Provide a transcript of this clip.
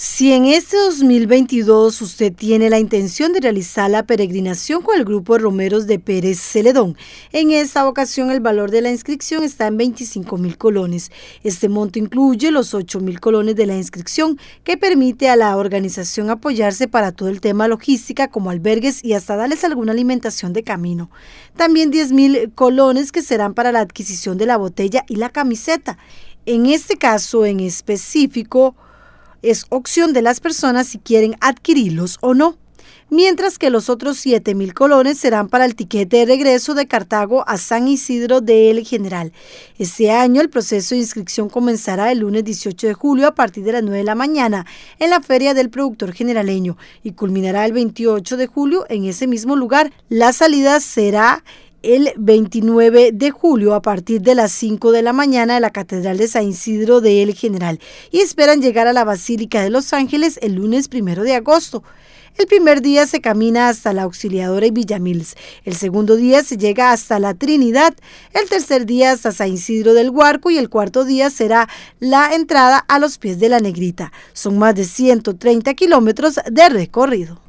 Si en este 2022 usted tiene la intención de realizar la peregrinación con el grupo de Romeros de Pérez Celedón, en esta ocasión el valor de la inscripción está en 25 mil colones. Este monto incluye los 8 mil colones de la inscripción que permite a la organización apoyarse para todo el tema logística como albergues y hasta darles alguna alimentación de camino. También 10 mil colones que serán para la adquisición de la botella y la camiseta. En este caso en específico, es opción de las personas si quieren adquirirlos o no mientras que los otros 7,000 mil colones serán para el tiquete de regreso de Cartago a San Isidro de El General. Este año el proceso de inscripción comenzará el lunes 18 de julio a partir de las 9 de la mañana en la Feria del Productor Generaleño y culminará el 28 de julio en ese mismo lugar. La salida será el 29 de julio a partir de las 5 de la mañana en la Catedral de San Isidro de El General y esperan llegar a la Basílica de Los Ángeles el lunes 1 de agosto. El primer día se camina hasta la Auxiliadora y Villamils. El segundo día se llega hasta la Trinidad. El tercer día hasta San Isidro del Huarco y el cuarto día será la entrada a los pies de la Negrita. Son más de 130 kilómetros de recorrido.